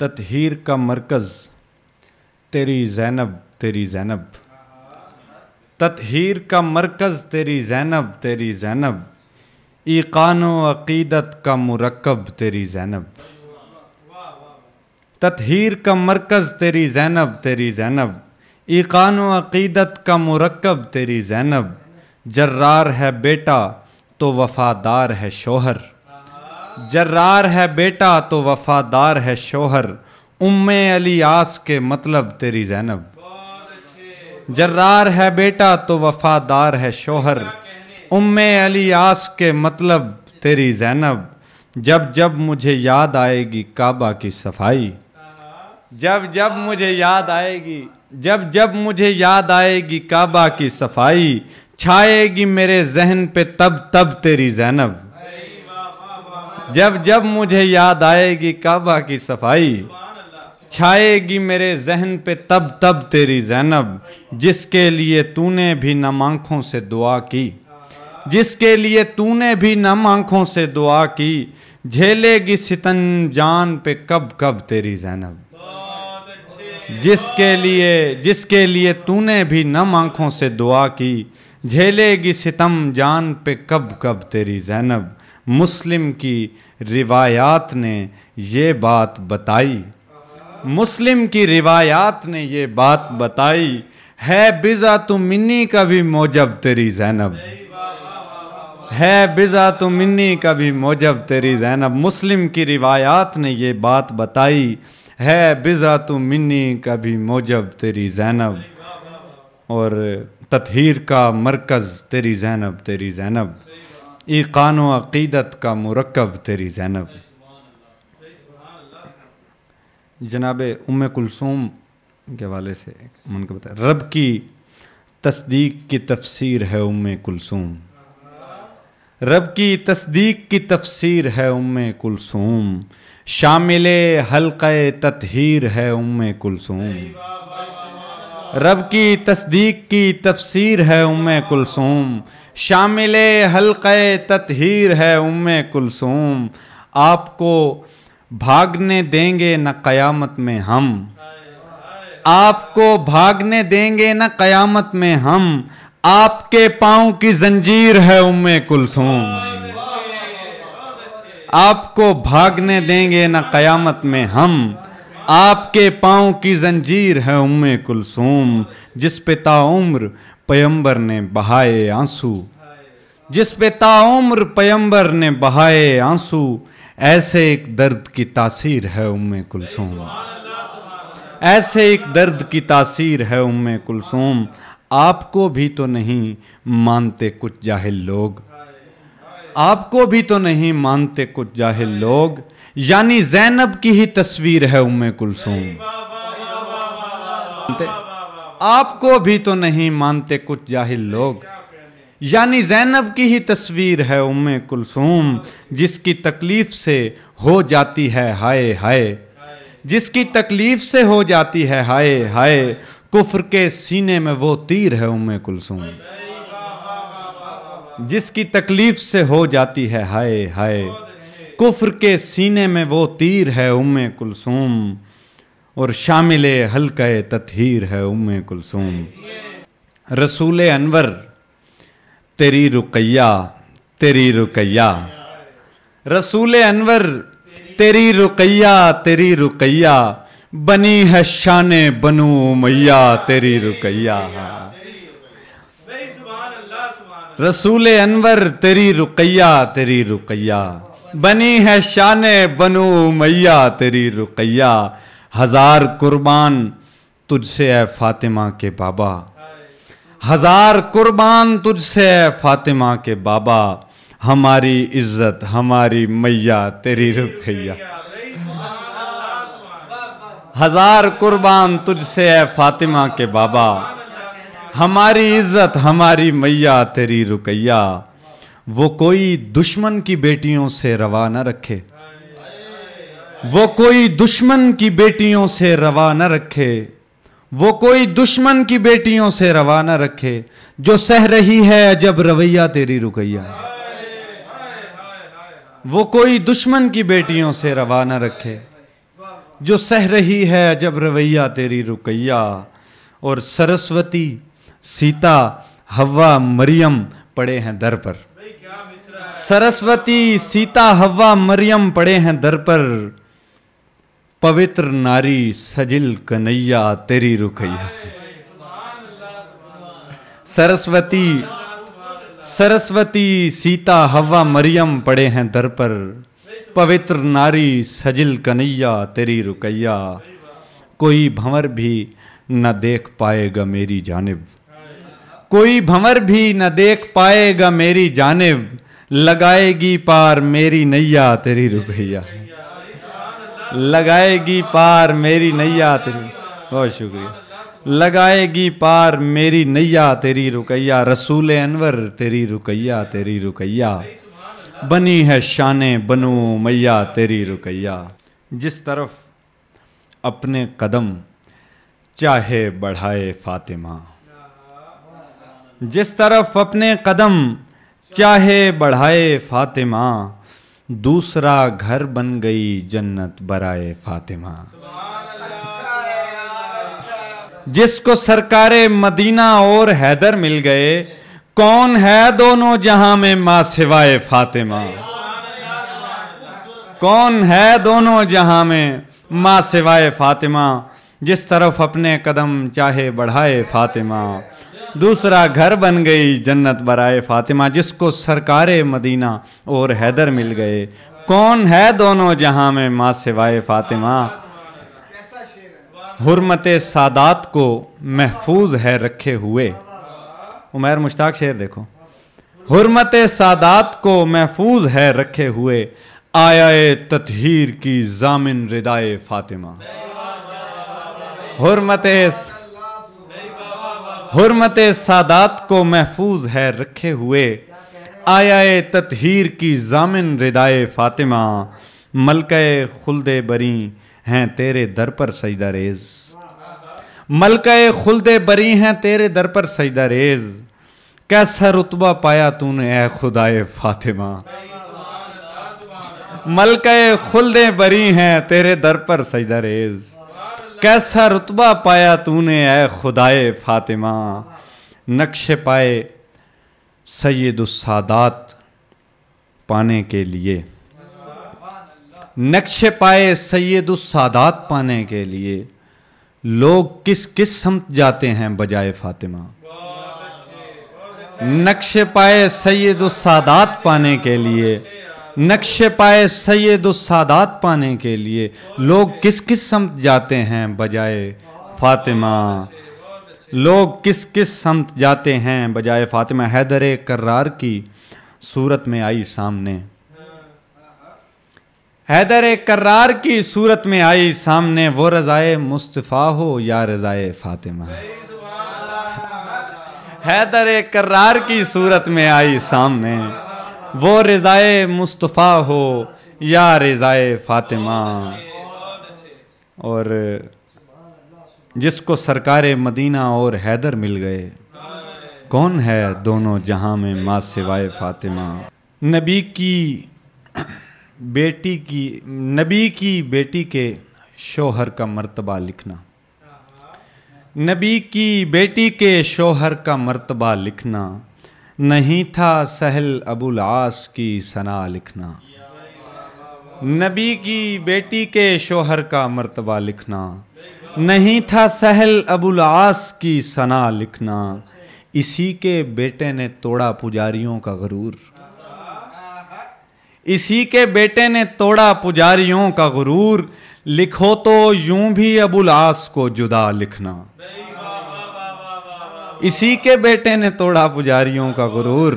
ततहीर का मरकज़ तेरी जैनब तेरी जैनब ततहीर का मरकज़ तेरी जैनब तेरी जैनब ईकान अक़ीदत का मरकब तेरी जैनब ततहीर का मरकज़ तेरी जैनब तेरी जैनब ईकान अक़ीदत का मरकब तेरी जैनब जर्रार है बेटा तो वफ़ादार है शोहर जर्रार है बेटा तो वफादार है शोहर उम्मे अली आस के मतलब तेरी जैनब जर्रार है बेटा तो वफादार है शोहर उम्मे अली आस के मतलब तेरी जैनब जब जब मुझे याद आएगी काबा की सफाई जब जब मुझे याद आएगी जब जब मुझे याद आएगी काबा की सफाई छाएगी मेरे जहन पे तब तब तेरी जैनब जब जब मुझे याद आएगी काबा की सफाई छाएगी मेरे जहन पे तब तब तेरी जैनब जिसके लिए तूने भी नम आँखों से दुआ की जिसके लिए तूने भी नम आंखों से दुआ की झेलेगी सितन जान पे कब कब तेरी जैनब जिसके लिए जिसके लिए तूने भी नम आंखों से दुआ की झेलेगी सितम जान पे कब कब तेरी जैनब मुस्लिम की रिवायात ने ये बात बताई मुस्लिम की रिवायात ने ये बात बताई है बिजा तुम मिनी का भी तेरी जैनब है बिजा तुम मिन्नी का भी तेरी जैनब मुस्लिम की रिवायात ने ये बात बताई है बिजा तुम मिन्नी का भी तेरी जैनब और तथहीर का मरकज़ तेरी जैनब तेरी जैनब ई कान अक़ीदत का मरकब तेरी जैनब जनाब उम कुलसूम के हवाले से को बताया रब की तस्दीक की तफसीर है उम कुलसूम रब की तस्दीक की तफसीर है उम कुलसूम शामिल हल्क़ तथहर है उम कुलसूम रब की तस्दीक की तफसीर है उम कुलसूम शामिल हल्क़ ततहीर है उम कुलसूम आपको भागने देंगे न क़यामत में हम आपको भागने देंगे न क़यामत में हम आपके पाँव की जंजीर है उम कुलसूम आपको भागने देंगे न क़यामत में हम आपके पाँव की जंजीर है उम्मे कुलसूम जिस पे ताउम्र पयंबर ने बहाए आंसू जिस पे ताउम्र पयंबर ने बहाए आंसू ऐसे एक दर्द की तासीर है उम्म कुलसूम ऐसे एक दर्द की तासीर है उम्म कुलसूम आपको भी तो नहीं मानते कुछ जाहिल लोग आपको भी तो नहीं मानते कुछ जाहिल लोग यानी जैनब की ही तस्वीर है उम्मे कुलसूम आपको भी तो नहीं मानते कुछ जाहिल लोग यानी जैनब की ही तस्वीर है उम्मे कुलसूम जिसकी तकलीफ से हो जाती है हाय हाय जिसकी तकलीफ से हो जाती है हाय हाय कुफर के सीने में वो तीर है उम्मे कुलसूम जिसकी तकलीफ से हो जाती है हाय हाय कुफ्र के सीने में वो तीर है उम कुलसूम और शामिल हल्क तथहीर है उम कुलसूम रसूल अनवर तेरी रुकैया तेरी रुकैया रसूल अनवर तेरी रुकैया तेरी रुकैया बनी है शान बनू मैया तेरी रुकैया रसूल अनवर तेरी रुकैया तेरी रुकैया बनी है शान बनू मैया तेरी रुकैया हजार कुर्बान तुझसे है फातिमा के बाबा हजार कुर्बान तुझसे है फातिमा के बाबा हमारी इज्जत हमारी मैया तेरी रुकैया हजार कुर्बान तुझसे है फातिमा के बाबा हमारी इज्जत हमारी मैया तेरी रुकैया वो कोई दुश्मन की बेटियों से रवा न रखे वो कोई दुश्मन की बेटियों से रवा न रखे वो कोई दुश्मन की बेटियों से रवा न रखे जो सह रही है अजब रवैया तेरी रुकैया वो कोई दुश्मन की बेटियों से रवा न रखे जो सह रही है अजब रवैया तेरी रुकैया और सरस्वती सीता हवा मरियम पड़े हैं दर पर सरस्वती सीता हवा मरियम पड़े हैं दर पर पवित्र नारी सजिल कन्हैया तेरी रुकैया सरस्वती सरस्वती सीता हवा मरियम पड़े हैं दर पर पवित्र नारी सजिल कन्हैया तेरी रुकैया कोई भंवर भी न देख पाएगा मेरी जानब कोई भंवर भी न देख पाएगा मेरी जानब लगाएगी पार मेरी नैया तेरी रुपैया लगाएगी पार मेरी नैया तेरी बहुत शुक्रिया लगाएगी पार मेरी नैया तेरी रुकैया रसूल अनवर तेरी रुकैया तेरी रुकैया बनी है शान बनो मैया तेरी रुकैया जिस तरफ अपने कदम चाहे बढ़ाए फातिमा जिस तरफ अपने कदम चाहे बढ़ाए फातिमा दूसरा घर बन गई जन्नत बराए फातिमा जिसको सरकार मदीना और हैदर मिल गए कौन है दोनों जहां में माँ सिवाय फातिमा कौन है दोनों जहां में माँ सिवाय फातिमा जिस तरफ अपने कदम चाहे बढ़ाए फातिमा दूसरा घर बन गई जन्नत बराए फातिमा जिसको सरकार मदीना और हैदर मिल गए कौन है दोनों जहां में माँ सिवाए फातिमा हरमत सादात को महफूज है रखे हुए उमैर मुश्ताक शेर देखो हरमत सादात को महफूज है रखे हुए आया ततहीर की जामिन रिदाए फातिमा हरमत हरमत सादात को महफूज है रखे हुए आया ततहीर की जामिन रिदाय फातिमा मलक खुलद बरी हैं तेरे दर पर सजदा रेज मलक खुलद बरी हैं तेरे दर पर सजदा रेज कैसा रुतबा पाया तूने ए खुदाए फातिमा मलक खुलदे बरी हैं तेरे दर पर सजदा रेज़ कैसा रुतबा पाया तूने ऐ खुदाए फातिमा नक्श पाए सैदुस्सादात पाने के लिए नक्श पाए सैदुस्सादात पाने के लिए लोग किस किस समत जाते हैं बजाय फातिमा नक्श पाए सैदुस्सादात पाने के लिए नक्श पाए सैद सादात पाने के लिए लोग किस किस समत जाते हैं बजाय फातिमा लोग किस किस समत जाते हैं बजाय फातिमा हैदर करार की सूरत में आई सामने हैदर करार की सूरत में आई सामने वो रज़ाए मुस्तफ़ा हो या रज़ाए फ़ातिमा हैदर करार की सूरत में आई सामने वो रज़ाए मुस्तफ़ा हो या रज़ाए फ़ातिमा और जिसको सरकार मदीना और हैदर मिल गए कौन है दोनों जहां में माँ सिवाए फ़ातिमा नबी की बेटी की नबी की बेटी के शोहर का मर्तबा लिखना नबी की बेटी के शोहर का मर्तबा लिखना नहीं था सहल अबुल आस की सना लिखना नबी की बेटी के शोहर का मर्तबा लिखना नहीं था सहल अबुल आस की सना लिखना इसी के बेटे ने तोड़ा पुजारियों का गरूर इसी के बेटे ने तोड़ा पुजारियों का गुरूर लिखो तो यूं भी अबुल आस को जुदा लिखना इसी के बेटे ने तोड़ा पुजारियों का गुरूर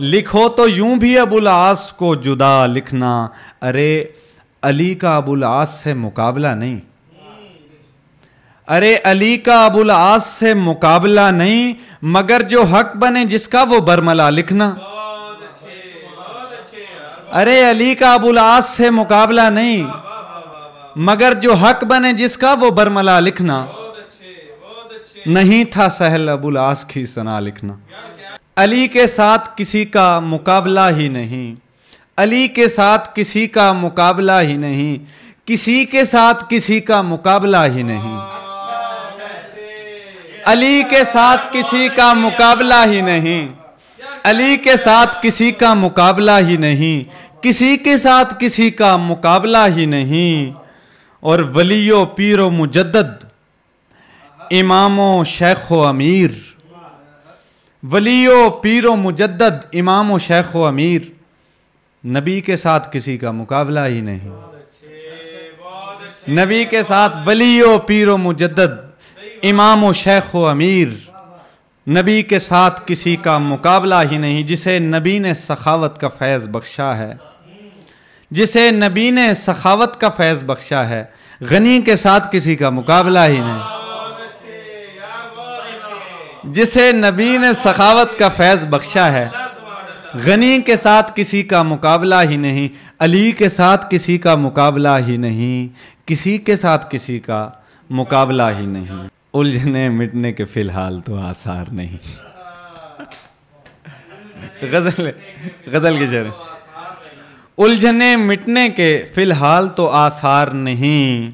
लिखो तो यूं भी अबुलास को जुदा लिखना अरे अली का अबुलास से मुकाबला नहीं अरे अली का अबुलास से मुकाबला नहीं मगर जो हक बने जिसका वो बरमला लिखना अरे अली का अबुलास से मुकाबला नहीं मगर जो हक बने जिसका वो बरमला लिखना नहीं था सहल अबुल की सना लिखना अली के साथ किसी का मुकाबला ही नहीं अली के साथ किसी का मुकाबला ही नहीं किसी के साथ किसी का मुकाबला ही नहीं अली के साथ किसी का मुकाबला ही नहीं अली के साथ किसी का मुकाबला ही नहीं किसी के साथ किसी का मुकाबला ही नहीं और वलियो पीर मुजद्दद इमामो शेख व अमीर वलीओ पीरो मुजद्दद इमामो शेख व अमीर नबी के साथ किसी का मुकाबला ही नहीं नबी के साथ वलियो पीरो मुजद्दद इमामो शेख व अमीर नबी के साथ किसी का मुकाबला ही नहीं जिसे नबी ने सखावत का फैज़ बख्शा है जिसे नबी ने सखावत का फैज़ बख्शा है गनी के साथ किसी का मुकाबला ही नहीं जिसे नबी ने सखावत का फैज़ बख्शा है गनी के साथ किसी का मुकाबला ही नहीं अली के साथ किसी का मुकाबला ही नहीं किसी के साथ किसी का मुकाबला ही नहीं उलझने मिटने के फ़िलहाल तो आसार नहीं गज़ल गज़ल के जर उलझने मिटने के फ़िलहाल तो आसार नहीं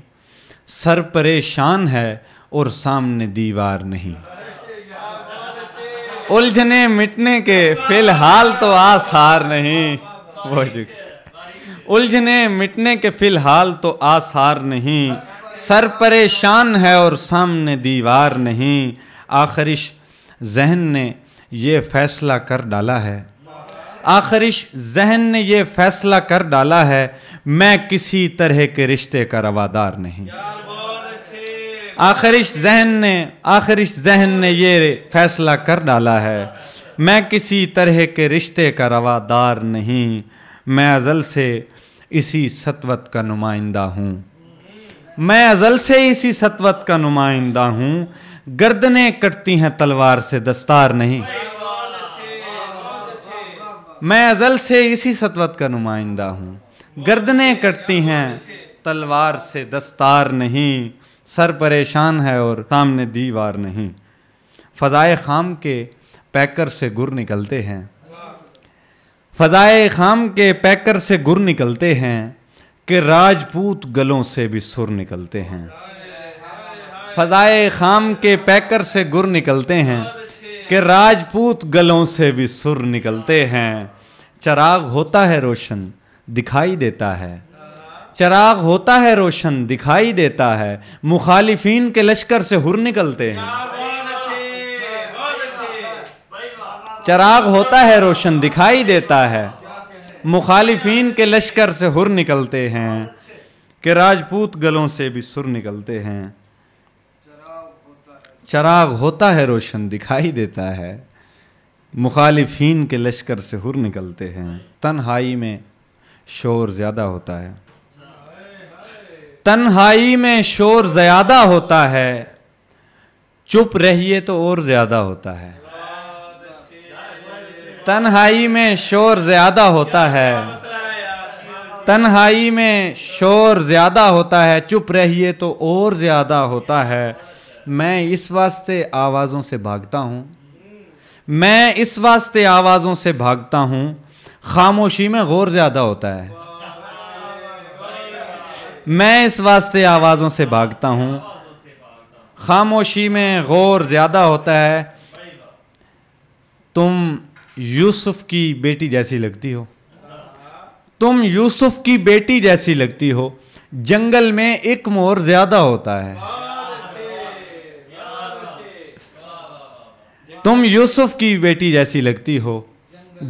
सर परेशान है और सामने दीवार नहीं उलझने मिटने के फिलहाल तो आसार नहीं उलझने मिटने के फिलहाल तो आसार नहीं सर परेशान है और सामने दीवार नहीं आखिरिश जहन ने यह फैसला कर डाला है आखिरश जहन ने यह फैसला कर डाला है मैं किसी तरह के रिश्ते का रवादार नहीं आखिरिश जहन ने आखिरिश जहन ने ये फैसला कर डाला है मैं किसी तरह के रिश्ते का रवादार नहीं मैं अज़ल से इसी सतवत का नुमाइंदा हूँ मैं अज़ल से इसी सतवत का नुमाइंदा हूँ गर्दने कटती हैं तलवार से दस्तार नहीं मैं अज़ल से इसी सतवत का नुमाइंदा हूँ गर्दने कटती हैं तलवार से दस्तार नहीं सर परेशान है और सामने दीवार नहीं फ़ज़ाए ख़ाम के पैकर से गुर निकलते हैं फ़ाए ख़ाम के पैकर से गुर निकलते हैं कि राजपूत गलों से भी सुर निकलते हैं फ़ाए ख़ाम के पैकर से गुर निकलते हैं कि राजपूत गलों से भी सुर निकलते हैं चराग होता है रोशन दिखाई देता है चराग होता है रोशन दिखाई देता है मुखालिफिन के लश्कर से हुर निकलते हैं चराग होता है रोशन दिखाई देता है मुखालिफिन के लश्कर से हुर निकलते हैं कि राजपूत गलों से भी सुर निकलते हैं चराग होता है रोशन दिखाई देता है मुखालिफिन के लश्कर से हुर निकलते हैं तन्हाई में शोर ज़्यादा होता है तन्हाई में शोर ज़्यादा होता है चुप रहिए तो और ज़्यादा होता है तन्हाई में शोर ज़्यादा होता है तन्हाई में शोर ज़्यादा होता है चुप रहिए तो और ज़्यादा होता है मैं इस वास्ते आवाज़ों से भागता हूँ मैं इस वास्ते आवाज़ों से भागता हूँ खामोशी में गौर ज़्यादा होता है मैं इस वास्ते आवाज़ों से भागता हूँ खामोशी में गौर ज़्यादा होता है तुम यूसुफ की बेटी जैसी लगती हो तुम यूसुफ की बेटी जैसी लगती हो जंगल में एक मोर ज़्यादा होता है तुम यूसुफ की बेटी जैसी लगती हो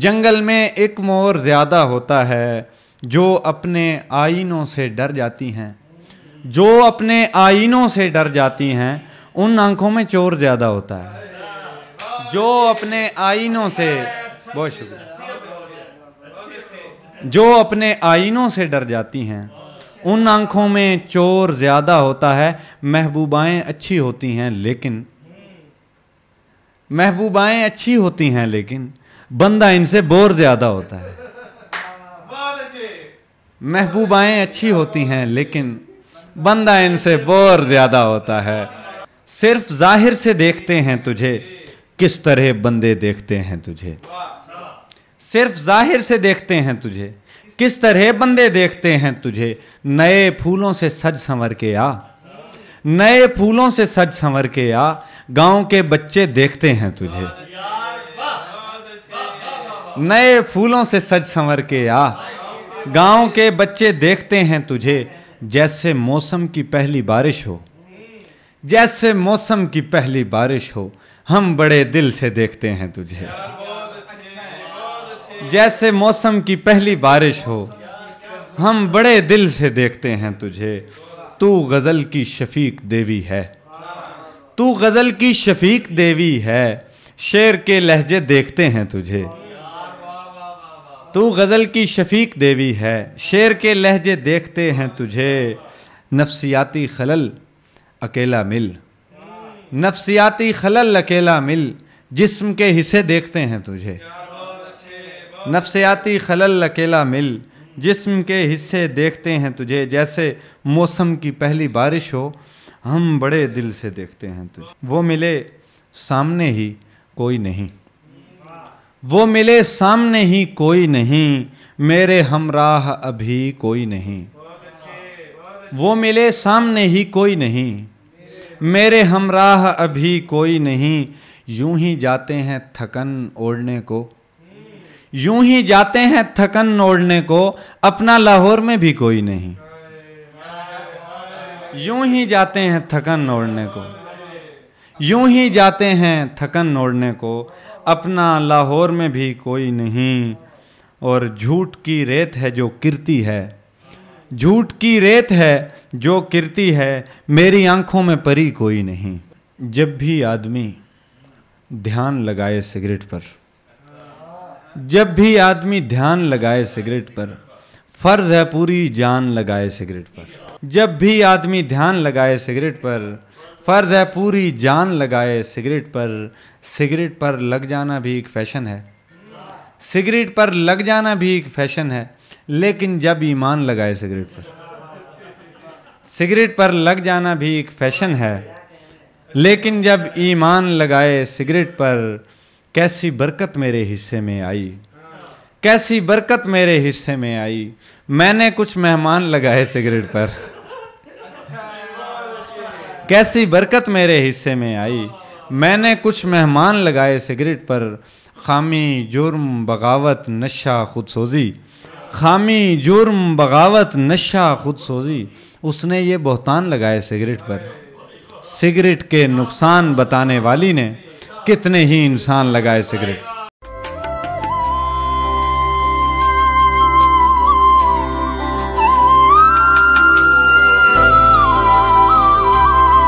जंगल में एक मोर ज़्यादा होता है जो अपने आइनों से डर जाती हैं जो अपने आइनों से डर जाती हैं उन आंखों में चोर ज़्यादा होता है जो अपने आइनों से बहुत शुक्रिया जो अपने आइनों से डर जाती हैं उन आंखों में चोर ज़्यादा होता है महबूबाएं अच्छी होती हैं लेकिन महबूबाएं अच्छी होती हैं लेकिन बंदा इनसे बोर ज़्यादा होता है महबूबाएं अच्छी होती हैं लेकिन बंदा इनसे बोर ज़्यादा होता है सिर्फ जाहिर से देखते हैं तुझे किस तरह बंदे देखते हैं तुझे सिर्फ जाहिर से देखते हैं तुझे किस तरह बंदे देखते हैं तुझे नए फूलों से सज संवर के आ नए फूलों से सज संवर के आ गांव के बच्चे देखते हैं तुझे नए फूलों से सज संवर के आ गांव के बच्चे देखते हैं तुझे जैसे मौसम की पहली बारिश हो जैसे मौसम की पहली बारिश हो हम बड़े दिल से देखते हैं तुझे जैसे मौसम की पहली बारिश हो हम बड़े दिल से देखते हैं तुझे तू गज़ल की शफीक देवी है तू गज़ल की शफीक देवी है शेर के लहजे देखते हैं तुझे तू गज़ल की शफीक देवी है शेर के लहजे देखते हैं तुझे नफ्सियाती खलल अकेला मिल नफ्सियाती खलल अकेला मिल जिस्म के हिस्से देखते हैं तुझे नफ्सियाती खलल अकेला मिल जिस्म के हिस्से देखते हैं तुझे जैसे मौसम की पहली बारिश हो हम बड़े दिल से देखते हैं तुझे वो मिले सामने ही कोई नहीं वो मिले सामने ही कोई नहीं मेरे हमराह अभी कोई नहीं वो मिले सामने ही कोई नहीं मेरे हमराह अभी कोई नहीं यूं ही जाते हैं थकन ओढ़ने को यूं ही जाते हैं थकन ओढ़ने को अपना लाहौर में भी कोई नहीं यूं ही जाते हैं थकन ओढ़ने को यूं ही जाते हैं थकन ओढ़ने को अपना लाहौर में भी कोई नहीं और झूठ की रेत है जो किरती है झूठ की रेत है जो किरती है मेरी आंखों में परी कोई नहीं जब भी आदमी ध्यान लगाए सिगरेट पर जब भी आदमी ध्यान लगाए सिगरेट पर फर्ज है पूरी जान लगाए सिगरेट पर जब भी आदमी ध्यान लगाए सिगरेट पर फ़र्ज़ है पूरी जान लगाए सिगरेट पर सिगरेट पर लग जाना भी एक फैशन है सिगरेट पर लग जाना भी एक फैशन है लेकिन जब ईमान लगाए सिगरेट पर सिगरेट पर लग जाना भी एक फैशन है लेकिन जब ईमान लगाए सिगरेट पर कैसी बरकत मेरे हिस्से में आई कैसी बरकत मेरे हिस्से में आई मैंने कुछ मेहमान लगाए सिगरेट पर कैसी बरकत मेरे हिस्से में आई मैंने कुछ मेहमान लगाए सिगरेट पर खामी जुर्म बगावत नशा खुद सोजी खामी जुर्म बगावत नशा खुद सोजी उसने ये बहतान लगाए सिगरेट पर सिगरेट के नुकसान बताने वाली ने कितने ही इंसान लगाए सिगरेट